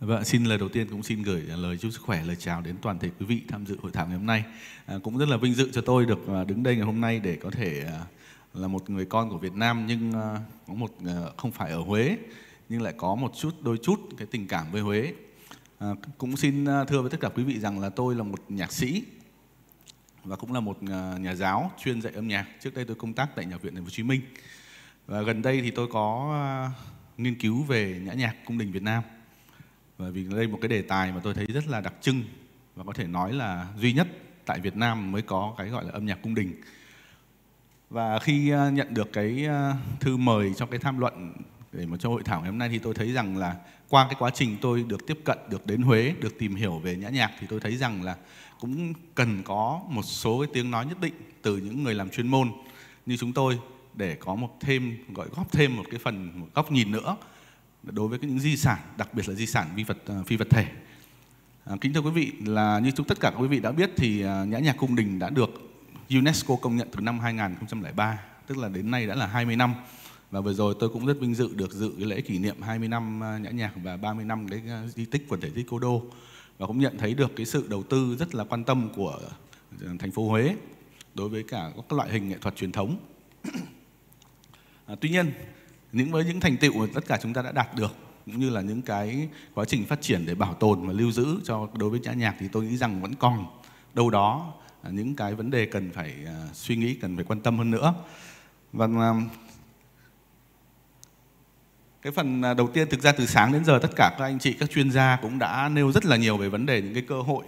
Vâng, xin lời đầu tiên cũng xin gửi lời chúc sức khỏe, lời chào đến toàn thể quý vị tham dự hội thảo ngày hôm nay. À, cũng rất là vinh dự cho tôi được à, đứng đây ngày hôm nay để có thể à, là một người con của Việt Nam nhưng à, có một không phải ở Huế nhưng lại có một chút đôi chút cái tình cảm với Huế. À, cũng xin thưa với tất cả quý vị rằng là tôi là một nhạc sĩ và cũng là một nhà giáo chuyên dạy âm nhạc. Trước đây tôi công tác tại Nhạc viện Thành phố Hồ Chí Minh và gần đây thì tôi có nghiên cứu về nhã nhạc cung đình Việt Nam bởi vì đây một cái đề tài mà tôi thấy rất là đặc trưng và có thể nói là duy nhất tại Việt Nam mới có cái gọi là âm nhạc cung đình và khi ờ, nhận được cái ờ, thư mời cho cái tham luận để mà cho hội thảo ngày hôm nay thì tôi thấy rằng là qua cái quá trình tôi được tiếp cận, được đến Huế, được tìm hiểu về nhã nhạc thì tôi thấy rằng là cũng cần có một số cái tiếng nói nhất định từ những người làm chuyên môn như chúng tôi để có một thêm gọi góp thêm một cái phần một góc nhìn nữa đối với những di sản, đặc biệt là di sản vi vật ờ, phi vật thể. À, kính thưa quý vị, là như chúng tất cả quý vị đã biết thì à, nhã nhạc cung đình đã được UNESCO công nhận từ năm 2003, tức là đến nay đã là 20 năm. Và vừa rồi tôi cũng rất vinh dự được dự cái lễ kỷ niệm 20 năm ờ, nhã nhạc và 30 năm cái ờ, di tích quần thể di Cô Đô và cũng nhận thấy được cái sự đầu tư rất là quan tâm của thành phố Huế đối với cả các loại hình nghệ thuật truyền thống. À, tuy nhiên những với những thành tựu mà tất cả chúng ta đã đạt được cũng như là những cái quá trình phát triển để bảo tồn và lưu giữ cho đối với nhã nhạc thì tôi nghĩ rằng vẫn còn đâu đó à, những cái vấn đề cần phải à, suy nghĩ cần phải quan tâm hơn nữa và vâng, cái phần à, đầu tiên thực ra từ sáng đến giờ tất cả các anh chị các chuyên gia cũng đã nêu rất là nhiều về vấn đề những cái cơ hội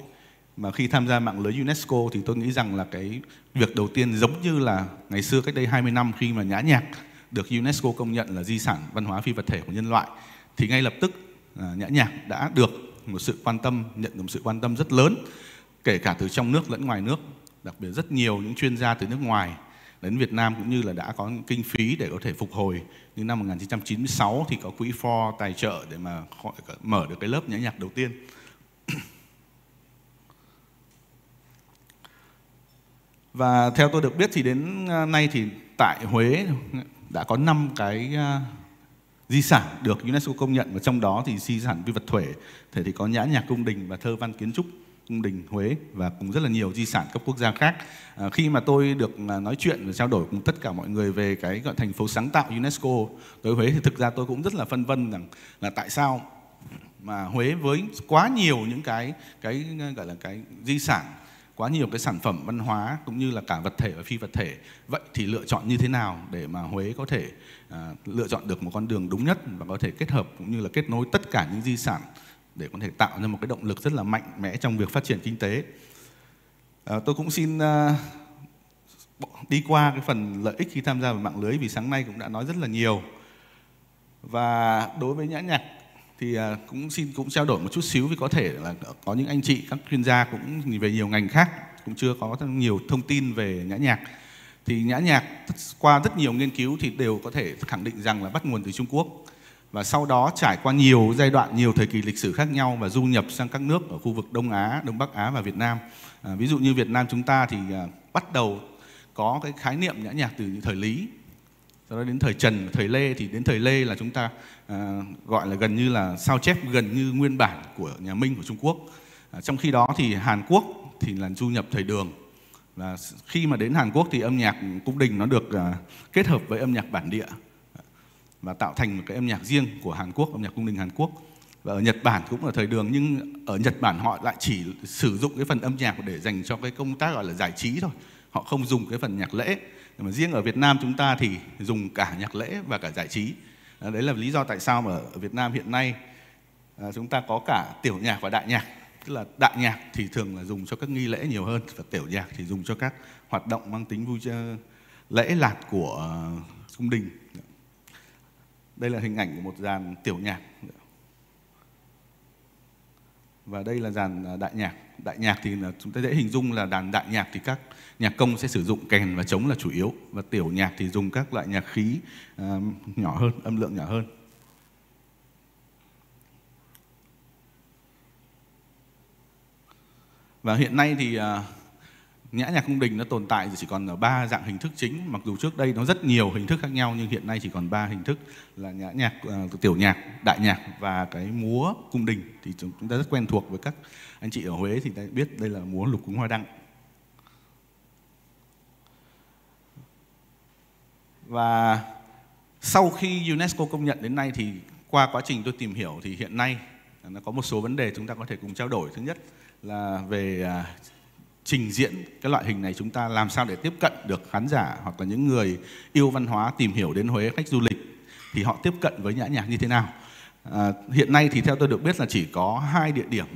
mà khi tham gia mạng lưới UNESCO thì tôi nghĩ rằng là cái việc đầu tiên giống như là ngày xưa cách đây 20 năm khi mà nhã nhạc được UNESCO công nhận là di sản văn hóa phi vật thể của nhân loại thì ngay lập tức à, nhã nhạc đã được một sự quan tâm nhận được một sự quan tâm rất lớn kể cả từ trong nước lẫn ngoài nước đặc biệt rất nhiều những chuyên gia từ nước ngoài đến Việt Nam cũng như là đã có kinh phí để có thể phục hồi như năm 1996 thì có quỹ for tài trợ để mà mở được cái lớp nhã nhạc đầu tiên và theo tôi được biết thì đến à, nay thì tại Huế đã có 5 cái à, di sản được UNESCO công nhận và trong đó thì di sản vi vật thuế thể thì có nhã nhạc cung đình và thơ văn kiến trúc cung đình Huế và cũng rất là nhiều di sản cấp quốc gia khác. À, khi mà tôi được à, nói chuyện và trao đổi cùng tất cả mọi người về cái gọi thành phố sáng tạo UNESCO tới Huế thì thực ra tôi cũng rất là phân vân rằng là tại sao mà Huế với quá nhiều những cái cái gọi là cái di sản quá nhiều cái sản phẩm văn hóa cũng như là cả vật thể và phi vật thể vậy thì lựa chọn như thế nào để mà Huế có thể à, lựa chọn được một con đường đúng nhất và có thể kết hợp cũng như là kết nối tất cả những di sản để có thể tạo ra một cái động lực rất là mạnh mẽ trong việc phát triển kinh tế à, tôi cũng xin à, đi qua cái phần lợi ích khi tham gia vào mạng lưới vì sáng nay cũng đã nói rất là nhiều và đối với nhã nhạc thì à, cũng xin cũng trao đổi một chút xíu vì có thể là có những anh chị các chuyên gia cũng về nhiều ngành khác cũng chưa có nhiều thông tin về nhã nhạc thì nhã nhạc qua rất nhiều nghiên cứu thì đều có thể khẳng định rằng là bắt nguồn từ Trung Quốc và sau đó trải qua nhiều giai đoạn nhiều thời kỳ lịch sử khác nhau và du nhập sang các nước ở khu vực Đông Á, Đông Bắc Á và Việt Nam. À, ví dụ như Việt Nam chúng ta thì à, bắt đầu có cái khái niệm nhã nhạc từ những thời Lý sau đó đến thời Trần thời Lê thì đến thời Lê là chúng ta à, gọi là gần như là sao chép gần như nguyên bản của nhà Minh của Trung Quốc à, trong khi đó thì Hàn Quốc thì là du nhập thời Đường và khi mà đến Hàn Quốc thì âm nhạc cung đình nó được à, kết hợp với âm nhạc bản địa à, và tạo thành một cái âm nhạc riêng của Hàn Quốc âm nhạc cung đình Hàn Quốc và ở Nhật Bản cũng là thời đường nhưng ở Nhật Bản họ lại chỉ sử dụng cái phần âm nhạc để dành cho cái công tác gọi là giải trí thôi họ không dùng cái phần nhạc lễ mà riêng ở Việt Nam chúng ta thì dùng cả nhạc lễ và cả giải trí à, đấy là lý do tại sao mà ở Việt Nam hiện nay à, chúng ta có cả tiểu nhạc và đại nhạc tức là đại nhạc thì thường là dùng cho các nghi lễ nhiều hơn và tiểu nhạc thì dùng cho các hoạt động mang tính vui chơi lễ lạc của cung à, đình đây là hình ảnh của một dàn tiểu nhạc và đây là dàn à, đại nhạc đại nhạc thì chúng ta dễ hình dung là đàn đại nhạc thì các nhạc công sẽ sử dụng kèn và trống là chủ yếu và tiểu nhạc thì dùng các loại nhạc khí uh, nhỏ hơn âm lượng nhỏ hơn và hiện nay thì uh, nhã nhạc cung đình nó tồn tại chỉ còn ở ba dạng hình thức chính mặc dù trước đây nó rất nhiều hình thức khác nhau nhưng hiện nay chỉ còn ba hình thức là nhã nhạc uh, tiểu nhạc đại nhạc và cái múa cung đình thì chúng, ta rất quen thuộc với các anh chị ở huế thì ta biết đây là múa lục cúng hoa đăng và sau khi unesco công nhận đến nay thì qua quá trình tôi tìm hiểu thì hiện nay nó có một số vấn đề chúng ta có thể cùng trao đổi thứ nhất là về uh, trình diễn cái loại hình này chúng ta làm sao để tiếp cận được khán giả hoặc là những người yêu văn hóa tìm hiểu đến Huế khách du lịch thì họ tiếp cận với nhã nhạc như thế nào à, hiện nay thì theo tôi được biết là chỉ có hai địa điểm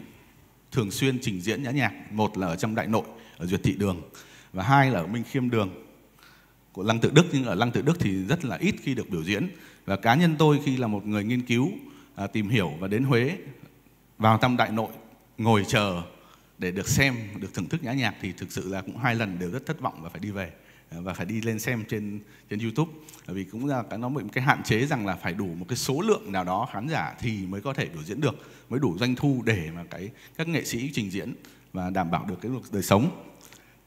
thường xuyên trình diễn nhã nhạc một là ở trong đại nội ở duyệt thị đường và hai là ở minh khiêm đường của lăng tự đức nhưng ở lăng tự đức thì rất là ít khi được biểu diễn và cá nhân tôi khi là một người nghiên cứu à, tìm hiểu và đến huế vào thăm đại nội ngồi chờ để được xem, được thưởng thức nhã nhạc thì thực sự là cũng hai lần đều rất thất vọng và phải đi về à, và phải đi lên xem trên trên YouTube bởi vì cũng là cái nó bị cái hạn chế rằng là phải đủ một cái số lượng nào đó khán giả thì mới có thể biểu diễn được mới đủ doanh thu để mà cái các nghệ sĩ trình diễn và đảm bảo được cái đời sống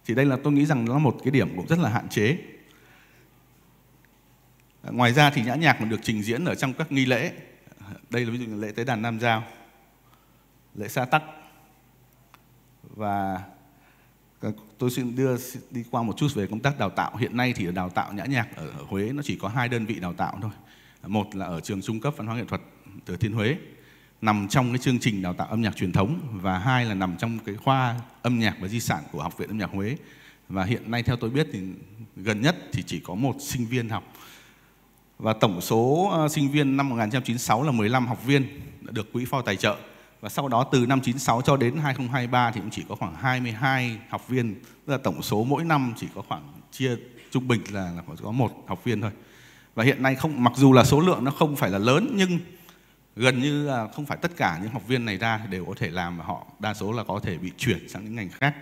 thì đây là tôi nghĩ rằng nó một cái điểm cũng rất là hạn chế à, ngoài ra thì nhã nhạc còn được trình diễn ở trong các nghi lễ đây là ví dụ như lễ tế đàn nam giao lễ sa tắc và ờ, tôi xin đưa đi qua một chút về công tác đào tạo hiện nay thì đào tạo nhã nhạc ở Huế nó chỉ có hai đơn vị đào tạo thôi một là ở trường trung cấp văn hóa nghệ thuật thừa thiên huế nằm trong cái chương trình đào tạo âm nhạc truyền thống và hai là nằm trong cái khoa âm nhạc và di sản của học viện âm nhạc huế và hiện nay theo tôi biết thì gần nhất thì chỉ có một sinh viên học và tổng số ờ, sinh viên năm 1996 là 15 học viên đã được quỹ phao tài trợ và sau đó từ năm 96 cho đến 2023 thì cũng chỉ có khoảng 22 học viên, tức là tổng số mỗi năm chỉ có khoảng chia trung bình là, là có một học viên thôi. Và hiện nay không mặc dù là số lượng nó không phải là lớn nhưng gần như là không phải tất cả những học viên này ra đều có thể làm và họ đa số là có thể bị chuyển sang những ngành khác.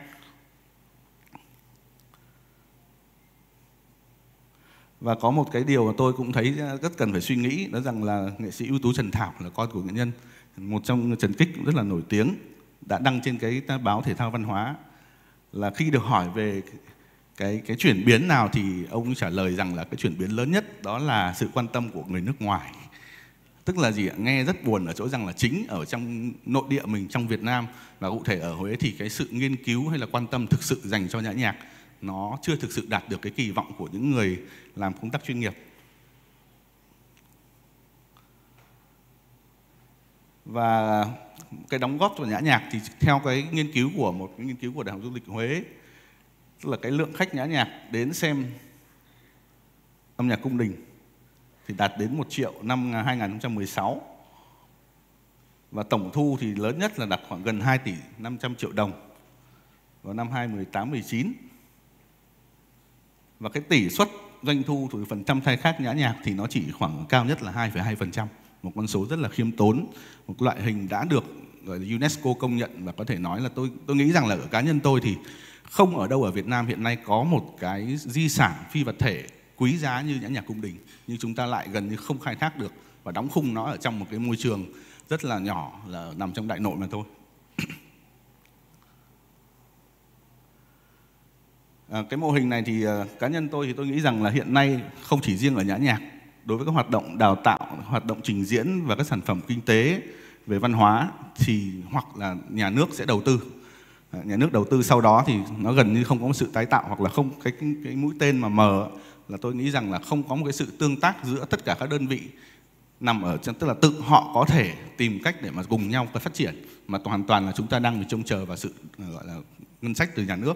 Và có một cái điều mà tôi cũng thấy rất cần phải suy nghĩ đó rằng là nghệ sĩ ưu tú Trần Thảo là con của nghệ nhân một trong Trần Kích cũng rất là nổi tiếng đã đăng trên cái báo thể thao văn hóa là khi được hỏi về cái cái chuyển biến nào thì ông trả lời rằng là cái chuyển biến lớn nhất đó là sự quan tâm của người nước ngoài tức là gì nghe rất buồn ở chỗ rằng là chính ở trong nội địa mình trong Việt Nam và cụ thể ở Huế thì cái sự nghiên cứu hay là quan tâm thực sự dành cho nhã nhạc nó chưa thực sự đạt được cái kỳ vọng của những người làm công tác chuyên nghiệp và cái đóng góp của nhã nhạc thì theo cái nghiên cứu của một cái nghiên cứu của đại học du lịch huế tức là cái lượng khách nhã nhạc đến xem âm nhạc cung đình thì đạt đến 1 triệu năm 2016 và tổng thu thì lớn nhất là đạt khoảng gần 2 tỷ 500 triệu đồng vào năm 2018 19 và cái tỷ suất doanh thu thuộc phần trăm thay thác nhã nhạc thì nó chỉ khoảng cao nhất là 2,2% một con số rất là khiêm tốn một loại hình đã được UNESCO công nhận và có thể nói là tôi tôi nghĩ rằng là ở cá nhân tôi thì không ở đâu ở Việt Nam hiện nay có một cái di sản phi vật thể quý giá như nhã nhạc cung đình nhưng chúng ta lại gần như không khai thác được và đóng khung nó ở trong một cái môi trường rất là nhỏ là nằm trong đại nội mà thôi à, cái mô hình này thì à, cá nhân tôi thì tôi nghĩ rằng là hiện nay không chỉ riêng ở nhã nhạc đối với các hoạt động đào tạo, hoạt động trình diễn và các sản phẩm kinh tế về văn hóa thì hoặc là nhà nước sẽ đầu tư. Nhà nước đầu tư sau đó thì nó gần như không có một sự tái tạo hoặc là không cái cái mũi tên mà mờ là tôi nghĩ rằng là không có một cái sự tương tác giữa tất cả các đơn vị nằm ở trong tức là tự họ có thể tìm cách để mà cùng nhau phát triển mà hoàn toàn là chúng ta đang phải trông chờ vào sự à, gọi là ngân sách từ nhà nước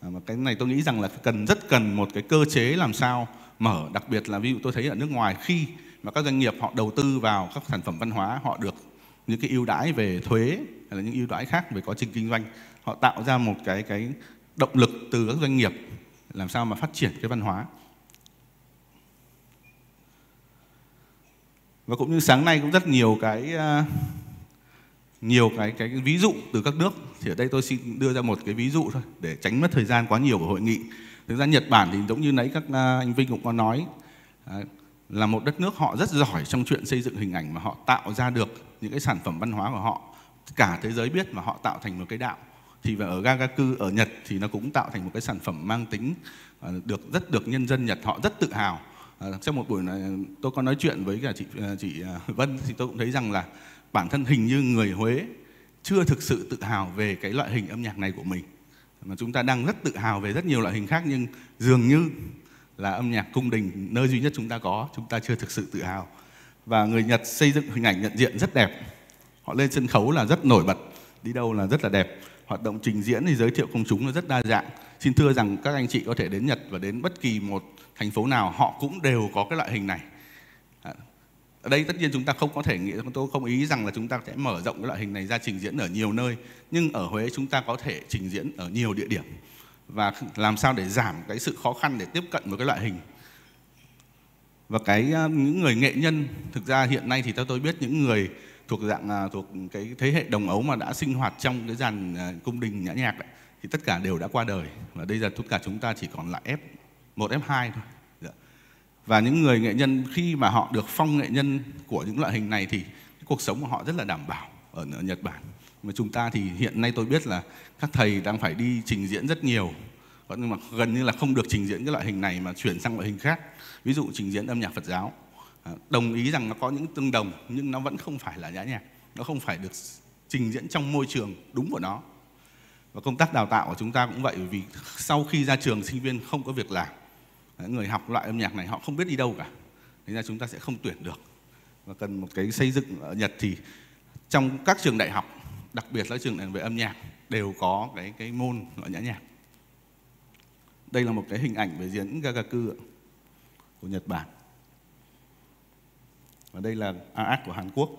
à, mà cái này tôi nghĩ rằng là cần rất cần một cái cơ chế làm sao mở đặc biệt là ví dụ tôi thấy ở nước ngoài khi mà các doanh nghiệp họ đầu tư vào các sản phẩm văn hóa họ được những cái ưu đãi về thuế hay là những ưu đãi khác về quá trình kinh doanh họ tạo ra một cái cái động lực từ các doanh nghiệp làm sao mà phát triển cái văn hóa và cũng như sáng nay cũng rất nhiều cái nhiều cái cái ví dụ từ các nước thì ở đây tôi xin đưa ra một cái ví dụ thôi để tránh mất thời gian quá nhiều của hội nghị thực ra Nhật Bản thì giống như nãy các à, anh Vinh cũng có nói à, là một đất nước họ rất giỏi trong chuyện xây dựng hình ảnh mà họ tạo ra được những cái sản phẩm văn hóa của họ cả thế giới biết mà họ tạo thành một cái đạo thì ở Gagaku ở Nhật thì nó cũng tạo thành một cái sản phẩm mang tính à, được rất được nhân dân Nhật họ rất tự hào trong một buổi này, tôi có nói chuyện với cả chị chị Vân thì tôi cũng thấy rằng là bản thân hình như người Huế chưa thực sự tự hào về cái loại hình âm nhạc này của mình mà chúng ta đang rất tự hào về rất nhiều loại hình khác nhưng dường như là âm nhạc cung đình nơi duy nhất chúng ta có chúng ta chưa thực sự tự hào và người Nhật xây dựng hình ảnh nhận diện rất đẹp họ lên sân khấu là rất nổi bật đi đâu là rất là đẹp hoạt động trình diễn thì giới thiệu công chúng nó rất đa dạng xin thưa rằng các anh chị có thể đến Nhật và đến bất kỳ một thành phố nào họ cũng đều có cái loại hình này ở đây tất nhiên chúng ta không có thể nghĩ tôi không ý rằng là chúng ta sẽ mở rộng cái loại hình này ra trình diễn ở nhiều nơi nhưng ở Huế chúng ta có thể trình diễn ở nhiều địa điểm và làm sao để giảm cái sự khó khăn để tiếp cận với cái loại hình và cái ờ, những người nghệ nhân thực ra hiện nay thì theo tôi biết những người thuộc dạng à, thuộc cái thế hệ đồng ấu mà đã sinh hoạt trong cái dàn à, cung đình nhã nhạc ấy, thì tất cả đều đã qua đời và bây giờ tất cả chúng ta chỉ còn lại f một F2 thôi và những người nghệ nhân khi mà họ được phong nghệ nhân của những loại hình này thì cuộc sống của họ rất là đảm bảo ở Nhật Bản mà chúng ta thì hiện nay tôi biết là các thầy đang phải đi trình diễn rất nhiều nhưng mà gần như là không được trình diễn cái loại hình này mà chuyển sang loại hình khác ví dụ trình diễn âm nhạc Phật giáo à, đồng ý rằng nó có những tương đồng nhưng nó vẫn không phải là nhã nhạc nó không phải được trình diễn trong môi trường đúng của nó và công tác đào tạo của chúng ta cũng vậy vì sau khi ra trường sinh viên không có việc làm người học loại âm nhạc này họ không biết đi đâu cả thế ra chúng ta sẽ không tuyển được và cần một cái xây dựng ở Nhật thì trong các trường đại học đặc biệt là trường đại học về âm nhạc đều có cái cái môn loại nhã nhạc đây là một cái hình ảnh về diễn Gagaku của Nhật Bản và đây là AAC của Hàn Quốc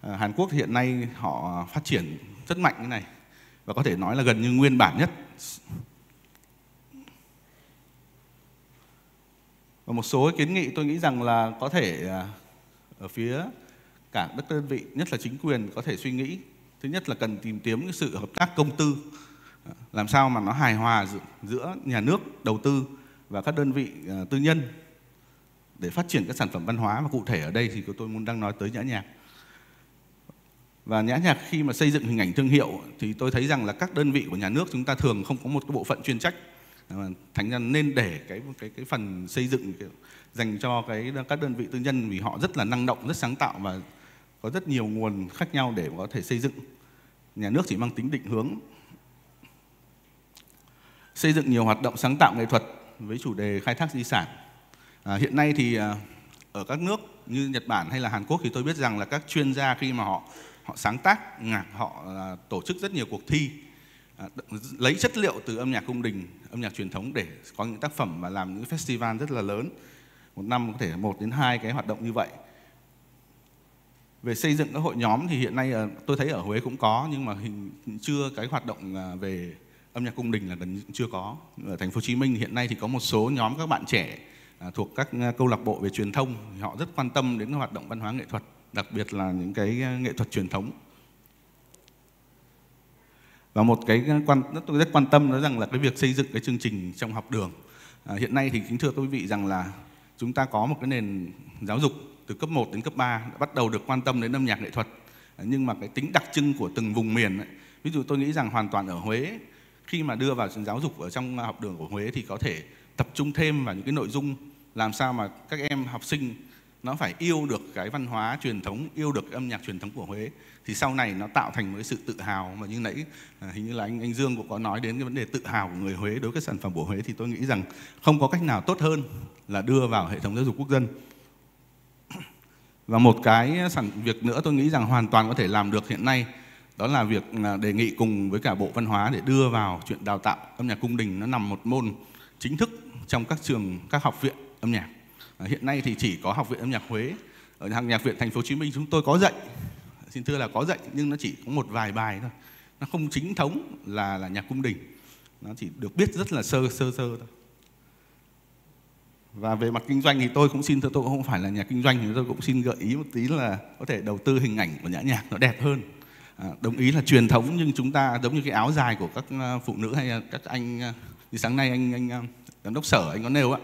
à, Hàn Quốc hiện nay họ phát triển rất mạnh như này và có thể nói là gần như nguyên bản nhất và một số kiến nghị tôi nghĩ rằng là có thể à, ở phía cả các đơn vị nhất là chính quyền có thể suy nghĩ thứ nhất là cần tìm kiếm cái sự hợp tác công tư à, làm sao mà nó hài hòa giữa nhà nước đầu tư và các đơn vị à, tư nhân để phát triển các sản phẩm văn hóa và cụ thể ở đây thì tôi muốn đang nói tới nhã nhạc và nhã nhạc khi mà xây dựng hình ảnh thương hiệu thì tôi thấy rằng là các đơn vị của nhà nước chúng ta thường không có một cái bộ phận chuyên trách Ờ, thành ra nên để cái cái cái phần xây dựng dành cho cái các đơn vị tư nhân vì họ rất là năng động rất sáng tạo và có rất nhiều nguồn khác nhau để có thể xây dựng nhà nước chỉ mang tính định hướng xây dựng nhiều hoạt động sáng tạo nghệ thuật với chủ đề khai thác di sản à, hiện nay thì à, ở các nước như Nhật Bản hay là Hàn Quốc thì tôi biết rằng là các chuyên gia khi mà họ họ sáng tác nhạc họ à, tổ chức rất nhiều cuộc thi À, lấy chất liệu từ âm nhạc cung đình, âm nhạc truyền thống để có những tác phẩm và làm những festival rất là lớn. Một năm có thể một đến hai cái hoạt động như vậy. Về xây dựng các hội nhóm thì hiện nay ờ, tôi thấy ở Huế cũng có nhưng mà hình chưa cái hoạt động à, về âm nhạc cung đình là gần chưa có. Ở thành phố Hồ Chí Minh hiện nay thì có một số nhóm các bạn trẻ à, thuộc các câu lạc bộ về truyền thông, họ rất quan tâm đến các hoạt động văn hóa nghệ thuật, đặc biệt là những cái nghệ thuật truyền thống và một cái quan tôi rất quan tâm đó rằng là cái việc xây dựng cái chương trình trong học đường à, hiện nay thì kính thưa quý vị rằng là chúng ta có một cái nền giáo dục từ cấp 1 đến cấp 3 đã bắt đầu được quan tâm đến âm nhạc nghệ thuật à, nhưng mà cái tính đặc trưng của từng vùng miền ấy, ví dụ tôi nghĩ rằng hoàn toàn ở Huế khi mà đưa vào giáo dục ở trong học đường của Huế thì có thể tập trung thêm vào những cái nội dung làm sao mà các em học sinh nó phải yêu được cái văn hóa truyền thống yêu được âm nhạc truyền thống của huế thì sau này nó tạo thành một cái sự tự hào mà như nãy à, hình như là anh anh dương cũng có nói đến cái vấn đề tự hào của người huế đối với các sản phẩm của huế thì tôi nghĩ rằng không có cách nào tốt hơn là đưa vào hệ thống giáo dục quốc dân và một cái sản việc nữa tôi nghĩ rằng hoàn toàn có thể làm được hiện nay đó là việc à, đề nghị cùng với cả bộ văn hóa để đưa vào chuyện đào tạo âm nhạc cung đình nó nằm một môn chính thức trong các trường các học viện âm nhạc Ờ, hiện nay thì chỉ có học viện âm nhạc Huế ở hàng nhạc viện Thành phố Hồ Chí Minh chúng tôi có dạy xin thưa là có dạy nhưng nó chỉ có một vài bài thôi nó không chính thống là là nhạc cung đình nó chỉ được biết rất là sơ sơ sơ thôi và về mặt kinh doanh thì tôi cũng xin tôi cũng không phải là nhà kinh doanh thì tôi cũng xin gợi ý một tí là có thể đầu tư hình ảnh của nhã nhạc nó đẹp hơn à, đồng ý là truyền thống nhưng chúng ta giống như cái áo dài của các à, phụ nữ hay à, các anh à, như sáng nay anh anh giám đốc sở anh có nêu ạ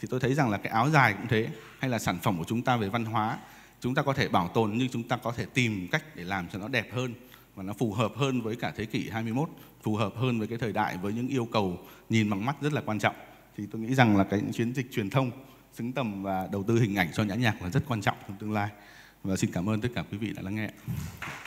thì tôi thấy rằng là cái áo dài cũng thế hay là sản phẩm của chúng ta về văn hóa chúng ta có thể bảo tồn nhưng chúng ta có thể tìm cách để làm cho nó đẹp hơn và nó phù hợp hơn với cả thế kỷ 21, phù hợp hơn với cái thời đại với những yêu cầu nhìn bằng mắt rất là quan trọng. Thì tôi nghĩ rằng là cái chiến dịch truyền thông xứng tầm và đầu tư hình ảnh cho nhãn nhạc là rất quan trọng trong tương lai. Và xin cảm ơn tất cả quý vị đã lắng nghe.